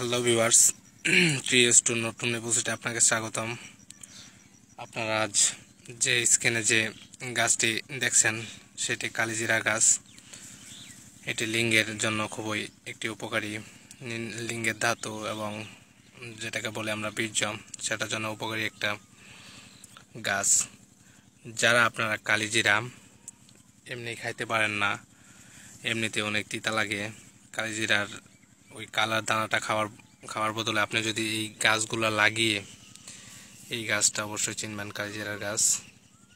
hello viewers S two নতুন এপিসোডে আপনাকে স্বাগতম আপনারা আজ যে স্ক্রিনে যে গাছটি দেখছেন সেটি কালিজিরা গাছ এটি লিঙ্গের জন্য খুবই একটি উপকারী লিঙ্গের ধাতু এবং যেটাকে বলে আমরা বীর্য সেটার জন্য উপকারী একটা গাছ যারা আপনারা কালিজিরা এমনি খাইতে পারেন না এমনিতে অনেক তিতা লাগে কালিজিরার ওই কালার দানাটা খাওয়ার খাওয়ার বদলে আপনি যদি এই গাছগুলো লাগিয়ে এই গাছটা অবশ্যই চিনবেন কালজিরার গাছ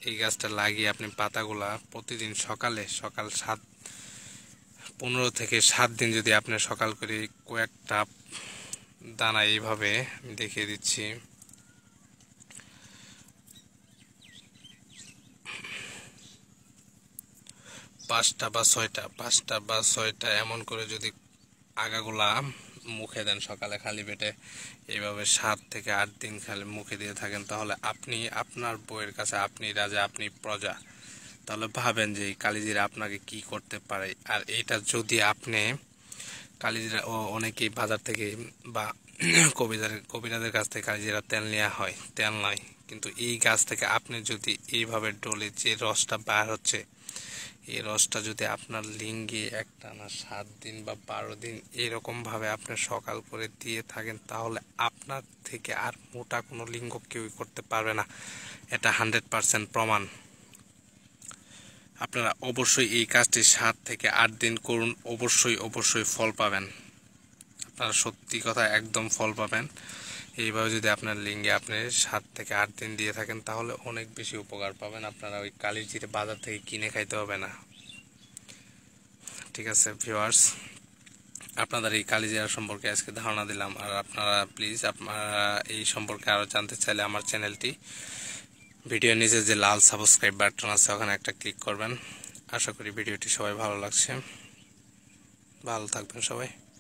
এই গাছটা লাগিয়ে আপনি পাতাগুলা প্রতিদিন সকালে সকাল সাত পনেরো থেকে সাত দিন যদি আপনি সকাল করে কয়েকটা দানা এইভাবে আমি দেখিয়ে দিচ্ছি পাঁচটা বা ছয়টা পাঁচটা বা ছয়টা এমন করে যদি আগাগুলা মুখে দেন সকালে খালি পেটে এইভাবে সাত থেকে আট দিন খালি মুখে দিয়ে থাকেন তাহলে আপনি আপনার বইয়ের কাছে আপনি রাজা আপনি প্রজা তাহলে ভাবেন যে এই কালীজিরা আপনাকে কি করতে পারে আর এটা যদি আপনি কালীজিরা ও অনেকেই বাজার থেকে বা কবিদের কবিরাদের কাছ থেকে কালীজিরা তেল নেওয়া হয় তেল নয় কিন্তু এই গাছ থেকে আপনি যদি এইভাবে ডলে যে রসটা বার হচ্ছে এই রসটা যদি আপনার লিঙ্গে একটানা সাত দিন বা বারো দিন এরকমভাবে আপনি সকাল করে দিয়ে থাকেন তাহলে আপনার থেকে আর মোটা কোনো লিঙ্গ কেউই করতে পারবে না এটা হান্ড্রেড পারসেন্ট প্রমাণ আপনারা অবশ্যই এই কাজটি সাত থেকে আট দিন করুন অবশ্যই অবশ্যই ফল পাবেন আপনারা সত্যি কথা একদম ফল পাবেন এইভাবে যদি আপনার লিঙ্গে আপনি সাত থেকে আট দিন দিয়ে থাকেন তাহলে অনেক বেশি উপকার পাবেন আপনারা ওই কালির জিরে বাজার থেকে কিনে খাইতে হবে না ঠিক আছে ভিওয়ার্স আপনাদের এই কালিজিরা সম্পর্কে আজকে ধারণা দিলাম আর আপনারা প্লিজ আপনারা এই সম্পর্কে আরও জানতে চাইলে আমার চ্যানেলটি ভিডিওর নিচে যে লাল সাবস্ক্রাইব বাটন আছে ওখানে একটা ক্লিক করবেন আশা করি ভিডিওটি সবাই ভালো লাগছে ভালো থাকবেন সবাই